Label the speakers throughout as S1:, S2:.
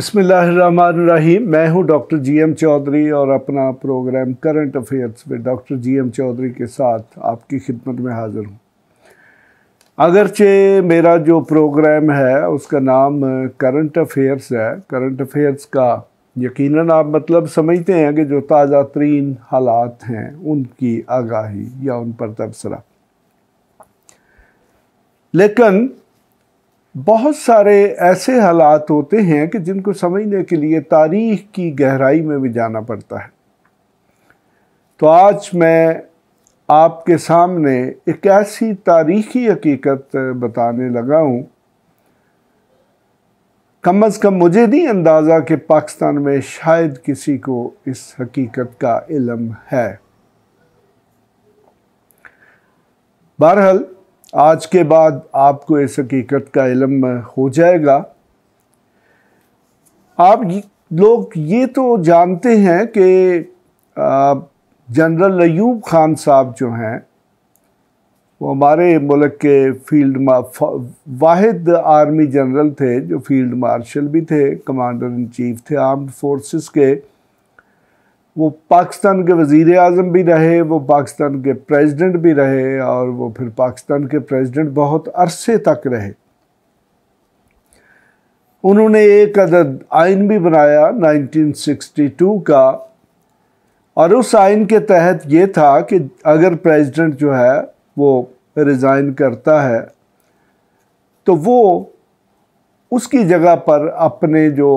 S1: बसमीम मैं हूं डॉक्टर जीएम चौधरी और अपना प्रोग्राम करंट अफेयर्स में डॉक्टर जीएम चौधरी के साथ आपकी खिदमत में हाज़िर हूं अगरचे मेरा जो प्रोग्राम है उसका नाम करंट अफेयर्स है करंट अफेयर्स का यकीनन आप मतलब समझते हैं कि जो ताज़ा तरीन हालात हैं उनकी आगाही या उन पर तबसरा लेकिन बहुत सारे ऐसे हालात होते हैं कि जिनको समझने के लिए तारीख की गहराई में भी जाना पड़ता है तो आज मैं आपके सामने एक ऐसी तारीखी हकीकत बताने लगा हूँ कम अज़ कम मुझे नहीं अंदाज़ा कि पाकिस्तान में शायद किसी को इस हकीकत का इलम है बहरहाल आज के बाद आपको इस हकीकत का इलम हो जाएगा आप लोग ये तो जानते हैं कि जनरल अयूब ख़ान साहब जो हैं वो हमारे मुल्क के फील्ड वाहिद आर्मी जनरल थे जो फील्ड मार्शल भी थे कमांडर इन चीफ थे आर्म्ड फोर्सेस के वो पाकिस्तान के वज़ी अजम भी रहे वो पाकिस्तान के प्रेसिडेंट भी रहे और वो फिर पाकिस्तान के प्रेसिडेंट बहुत अरसे तक रहे उन्होंने एक अदद आइन भी बनाया 1962 का और उस आइन के तहत ये था कि अगर प्रेसिडेंट जो है वो रिज़ाइन करता है तो वो उसकी जगह पर अपने जो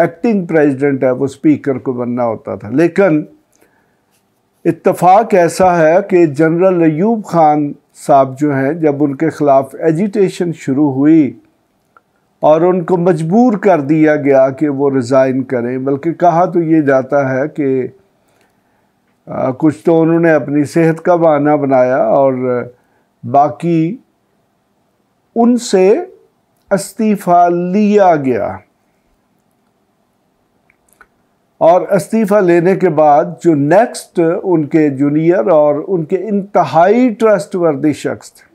S1: एक्टिंग प्रेसिडेंट है वो स्पीकर को बनना होता था लेकिन इतफाक़ ऐसा है कि जनरल अयूब खान साहब जो हैं जब उनके ख़िलाफ़ एजिटेशन शुरू हुई और उनको मजबूर कर दिया गया कि वो रिज़ाइन करें बल्कि कहा तो ये जाता है कि आ, कुछ तो उन्होंने अपनी सेहत का बहाना बनाया और बाकी उनसे इस्तीफ़ा लिया गया और इस्तीफ़ा लेने के बाद जो नेक्स्ट उनके जूनियर और उनके इंतहाई ट्रस्ट वर्दी शख्स थे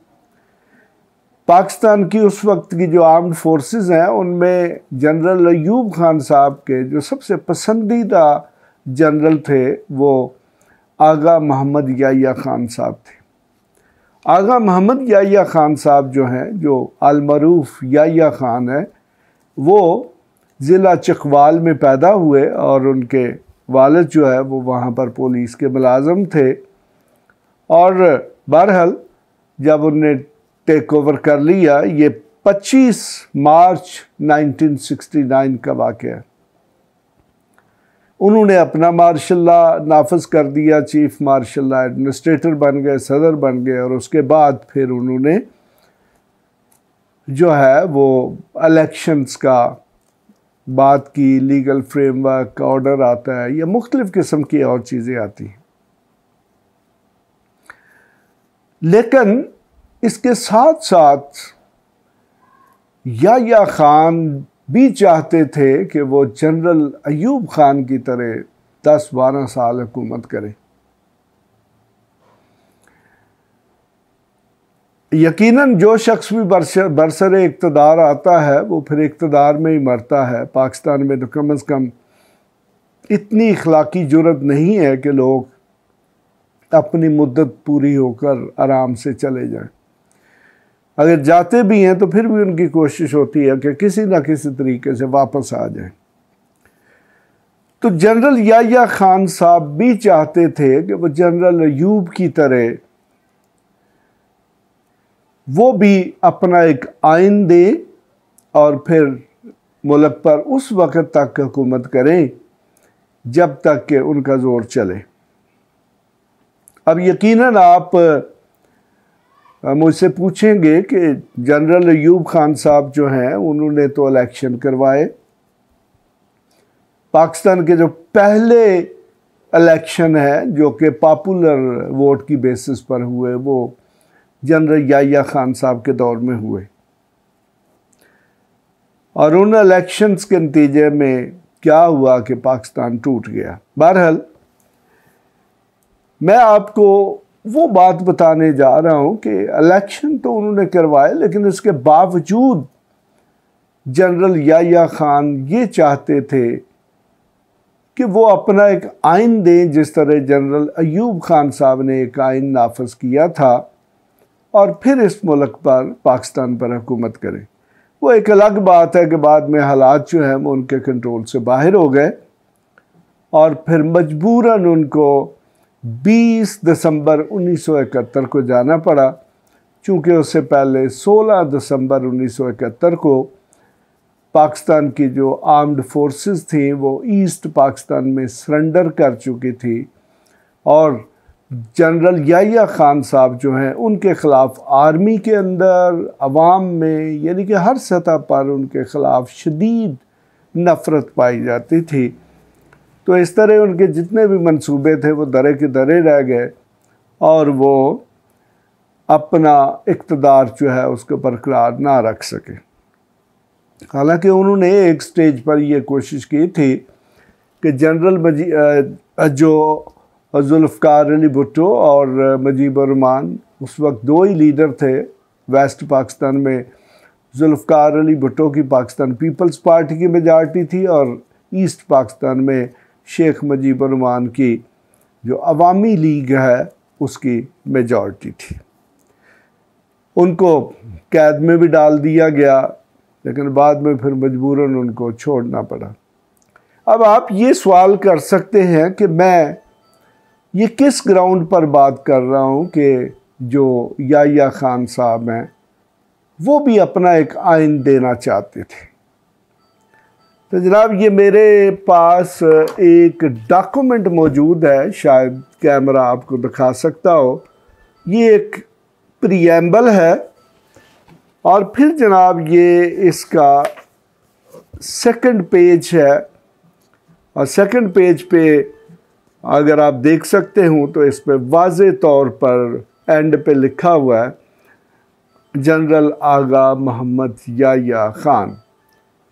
S1: पाकिस्तान की उस वक्त की जो आर्म्ड फोर्सेस हैं उनमें जनरल अयूब खान साहब के जो सबसे पसंदीदा जनरल थे वो आगा मोहम्मद याया खान साहब थे आगा मोहम्मद याया खान साहब जो हैं जो आलमरूफ याया खान है वो ज़िला चकवाल में पैदा हुए और उनके वालद जो है वो वहाँ पर पुलिस के मुलाजम थे और बहरहाल जब उनने टेक ओवर कर लिया ये 25 मार्च 1969 का वाक़ है उन्होंने अपना मार्शल्ला नाफज कर दिया चीफ मार्शल्ला एडमिनिस्ट्रेटर बन गए सदर बन गए और उसके बाद फिर उन्होंने जो है वो इलेक्शंस का बात की लीगल फ्रेमवर्क का ऑर्डर आता है या मुख्तलिफ़ किस्म की और चीज़ें आती हैं लेकिन इसके साथ साथ या ख़ान भी चाहते थे कि वो जनरल अयूब ख़ान की तरह दस बारह साल हुकूमत करें यकीनन जो शख्स भी बरसर बरसर इकतदार आता है वो फिर इकतदार में ही मरता है पाकिस्तान में तो कम अज़ कम इतनी इखलाकी जरूरत नहीं है कि लोग अपनी मुद्दत पूरी होकर आराम से चले जाएं अगर जाते भी हैं तो फिर भी उनकी कोशिश होती है कि किसी ना किसी तरीके से वापस आ जाएं तो जनरल याया खान साहब भी चाहते थे कि वो जनरल अयूब की तरह वो भी अपना एक आइन दे और फिर मुल्क पर उस वक़्त तक हुकूमत करें जब तक कि उनका ज़ोर चले अब यकीनन आप मुझसे पूछेंगे कि जनरल अयूब खान साहब जो हैं उन्होंने तो इलेक्शन करवाए पाकिस्तान के जो पहले इलेक्शन है जो कि पॉपुलर वोट की बेसिस पर हुए वो जनरल याया खान साहब के दौर में हुए और उन इलेक्शंस के नतीजे में क्या हुआ कि पाकिस्तान टूट गया बहरहाल मैं आपको वो बात बताने जा रहा हूँ कि इलेक्शन तो उन्होंने करवाए लेकिन इसके बावजूद जनरल याया खान ये चाहते थे कि वो अपना एक आइन दें जिस तरह जनरल अयूब खान साहब ने एक आइन नाफज किया था और फिर इस मुल्क पर पाकिस्तान पर हुकूमत करें वो एक अलग बात है कि बाद में हालात जो हैं वो उनके कंट्रोल से बाहर हो गए और फिर मजबूरन उनको 20 दिसंबर 1971 को जाना पड़ा चूँकि उससे पहले 16 दिसंबर 1971 को पाकिस्तान की जो आर्म्ड फोर्सेस थी वो ईस्ट पाकिस्तान में सरेंडर कर चुकी थी और जनरल याया ख़ान साहब जो हैं उनके ख़िलाफ़ आर्मी के अंदर आवाम में यानी कि हर सतह पर उनके ख़िलाफ़ शदीद नफ़रत पाई जाती थी तो इस तरह उनके जितने भी मंसूबे थे वो दरे के दरे रह गए और वो अपना इकतदार जो है उसको बरकरार ना रख सके हालांकि उन्होंने एक स्टेज पर ये कोशिश की थी कि जनरल जो जुल्फ़ार अली भुट्टो और मजीबरमान उस वक्त दो ही लीडर थे वेस्ट पाकिस्तान में जुल्फ़ार अली भुट्टो की पाकिस्तान पीपल्स पार्टी की मेजार्टी थी और ईस्ट पाकिस्तान में शेख मजीबरमान की जो अवामी लीग है उसकी मेजॉरिटी थी उनको कैद में भी डाल दिया गया लेकिन बाद में फिर मजबूरन उनको छोड़ना पड़ा अब आप ये सवाल कर सकते हैं कि मैं ये किस ग्राउंड पर बात कर रहा हूँ कि जो या ख़ान साहब हैं वो भी अपना एक आइन देना चाहते थे तो जनाब ये मेरे पास एक डॉक्यूमेंट मौजूद है शायद कैमरा आपको दिखा सकता हो ये एक प्रियम्बल है और फिर जनाब ये इसका सेकंड पेज है और सेकंड पेज पे अगर आप देख सकते हो तो इस पर वाज तौर पर एंड पे लिखा हुआ है जनरल आगा मोहम्मद याया ख़ान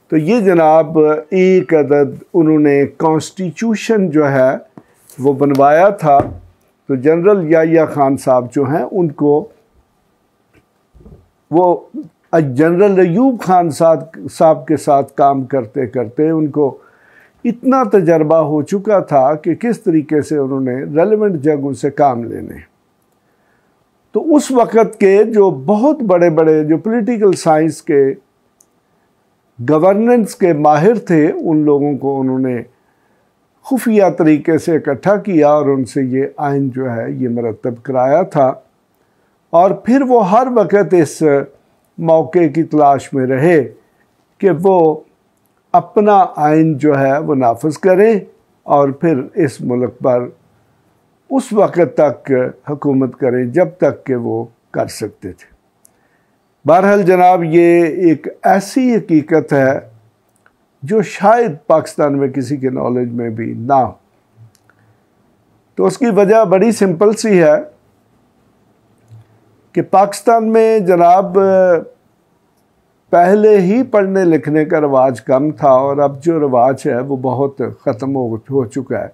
S1: तो ये जनाब एक अदद उन्होंने कॉन्स्टिट्यूशन जो है वो बनवाया था तो जनरल याया ख़ान साहब जो हैं उनको वो जनरल अयूब ख़ान साहब साहब के साथ काम करते करते उनको इतना तजर्बा हो चुका था कि किस तरीके से उन्होंने रेलिवेंट जगहों से काम लेने तो उस वक़्त के जो बहुत बड़े बड़े जो पॉलिटिकल साइंस के गवर्नेंस के माहिर थे उन लोगों को उन्होंने खुफिया तरीके से इकट्ठा किया और उनसे ये आयन जो है ये मरतब कराया था और फिर वो हर वक्त इस मौके की तलाश में रहे कि वो अपना आइन जो है वो नाफज करें और फिर इस मुल्क पर उस वक़्त तक हुकूमत करें जब तक कि वो कर सकते थे बहरहाल जनाब ये एक ऐसी हकीकत है जो शायद पाकिस्तान में किसी के नॉलेज में भी ना हो तो उसकी वजह बड़ी सिंपल सी है कि पाकिस्तान में जनाब पहले ही पढ़ने लिखने का रिवाज कम था और अब जो रिवाज है वो बहुत ख़त्म हो, हो चुका है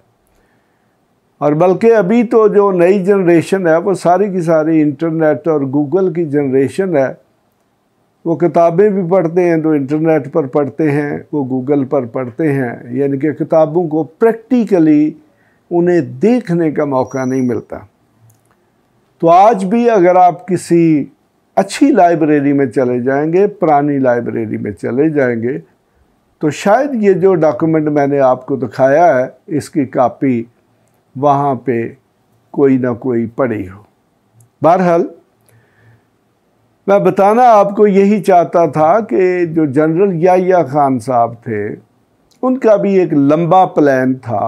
S1: और बल्कि अभी तो जो नई जनरेशन है वो सारी की सारी इंटरनेट और गूगल की जनरेशन है वो किताबें भी पढ़ते हैं तो इंटरनेट पर पढ़ते हैं वो गूगल पर पढ़ते हैं यानी कि किताबों को प्रैक्टिकली उन्हें देखने का मौका नहीं मिलता तो आज भी अगर आप किसी अच्छी लाइब्रेरी में चले जाएंगे पुरानी लाइब्रेरी में चले जाएंगे तो शायद ये जो डॉक्यूमेंट मैंने आपको दिखाया है इसकी कापी वहाँ पे कोई ना कोई पड़ी हो बहरहाल मैं बताना आपको यही चाहता था कि जो जनरल याया खान साहब थे उनका भी एक लंबा प्लान था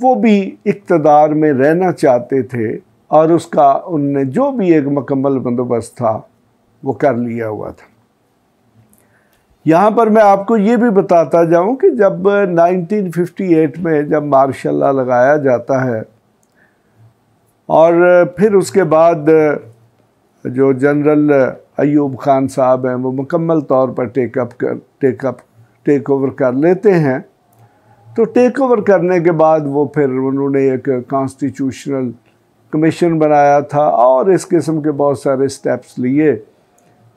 S1: वो भी इकतदार में रहना चाहते थे और उसका उनने जो भी एक मकम्मल बंदोबस्त था वो कर लिया हुआ था यहाँ पर मैं आपको ये भी बताता जाऊँ कि जब 1958 में जब मार्शल लगाया जाता है और फिर उसके बाद जो जनरल अयूब खान साहब हैं वो मुकम्मल तौर पर टेकअप कर टेकअप टेक ओवर कर लेते हैं तो टेक ओवर करने के बाद वो फिर उन्होंने एक कॉन्स्टिट्यूशनल कमीशन बनाया था और इस किस्म के बहुत सारे स्टेप्स लिए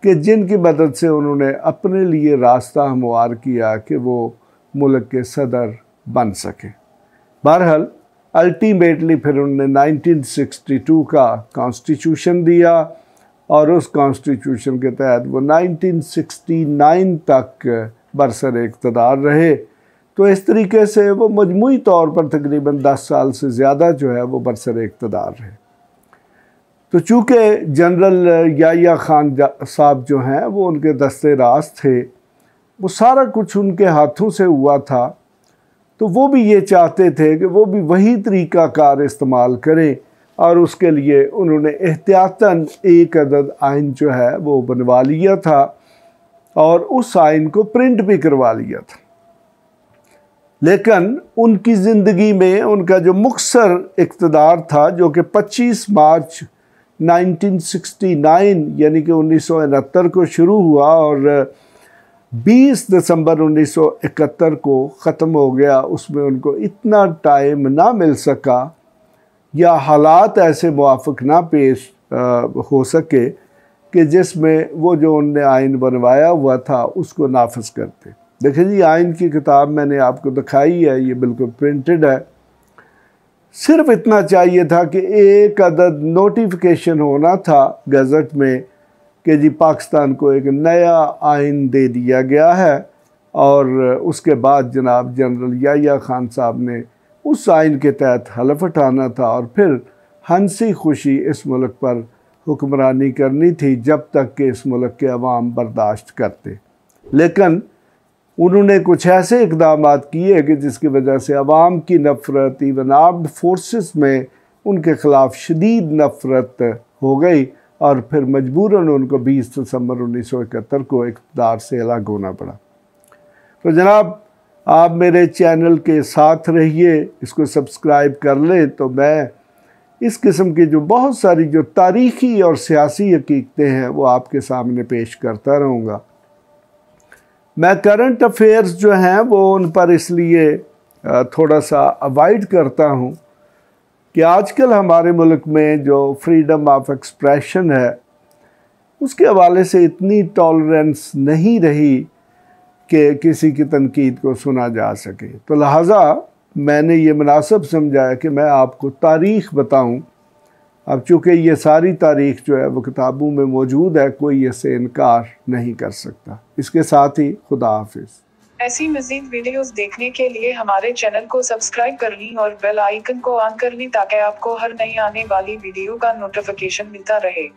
S1: कि जिनकी मदद से उन्होंने अपने लिए रास्ता हमवार किया कि वो मुल्क के सदर बन सके बहरहाल अल्टीमेटली फिर उन्होंने 1962 का कॉन्स्टिट्यूशन दिया और उस कॉन्स्टिट्यूशन के तहत वो 1969 तक बरसर इकतदार रहे तो इस तरीके से वो मजमू तौर पर तकरीबन दस साल से ज़्यादा जो है वो बरसर इकतदार है तो चूँकि जनरल याया खान साहब जो हैं वो उनके दस्ते रास थे वो सारा कुछ उनके हाथों से हुआ था तो वो भी ये चाहते थे कि वो भी वही तरीका कार इस्तेमाल करें और उसके लिए उन्होंने एहतियातन एक अदद आइन जो है वो बनवा लिया था और उस आइन को प्रिंट भी करवा लिया था लेकिन उनकी ज़िंदगी में उनका जो मुखसर इकतदार था जो कि 25 मार्च 1969 यानी कि उन्नीस को शुरू हुआ और 20 दिसंबर 1971 को ख़त्म हो गया उसमें उनको इतना टाइम ना मिल सका या हालात ऐसे मुआफ़ ना पेश हो सके कि जिसमें वो जो उनने आइन बनवाया हुआ था उसको नाफज करते देखें जी आयन की किताब मैंने आपको दिखाई है ये बिल्कुल प्रिंटेड है सिर्फ इतना चाहिए था कि एक अदद नोटिफिकेशन होना था गज़ट में कि जी पाकिस्तान को एक नया आयन दे दिया गया है और उसके बाद जनाब जनरल याया खान साहब ने उस आयन के तहत हलफ उठाना था और फिर हंसी खुशी इस मुल्क पर हुक्मरानी करनी थी जब तक कि इस मुल्क के अवाम बर्दाश्त करते लेकिन उन्होंने कुछ ऐसे इकदाम किए कि जिसकी वजह से आवाम की नफ़रत इवन आर्म्ड फोर्स में उनके ख़िलाफ़ शदीद नफ़रत हो गई और फिर मजबूरन उनको 20 दिसंबर उन्नीस सौ इकहत्तर को इकतदार से अलग होना पड़ा तो जनाब आप मेरे चैनल के साथ रहिए इसको सब्सक्राइब कर लें तो मैं इस किस्म की जो बहुत सारी जो तारीखी और सियासी हकीकतें हैं वो आपके सामने पेश करता रहूँगा मैं करंट अफेयर्स जो हैं वो उन पर इसलिए थोड़ा सा अवॉइड करता हूँ कि आजकल हमारे मुल्क में जो फ्रीडम ऑफ एक्सप्रेशन है उसके हवाले से इतनी टॉलरेंस नहीं रही कि किसी की तनकीद को सुना जा सके तो लिहाजा मैंने ये मुनासब समझाया कि मैं आपको तारीख़ बताऊँ अब चूँकि ये सारी तारीख जो है वो किताबों में मौजूद है कोई इसे इनकार नहीं कर सकता इसके साथ ही खुदा हाफिज ऐसी मजीद वीडियोस देखने के लिए हमारे चैनल को सब्सक्राइब कर ली और बेल आइकन को ऑन कर ली ताकि आपको हर नई आने वाली वीडियो का नोटिफिकेशन मिलता रहे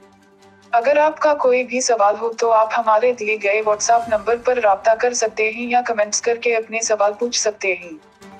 S1: अगर आपका कोई भी सवाल हो तो आप हमारे दिए गए व्हाट्सएप नंबर पर रबता कर सकते हैं या कमेंट्स करके अपने सवाल पूछ सकते हैं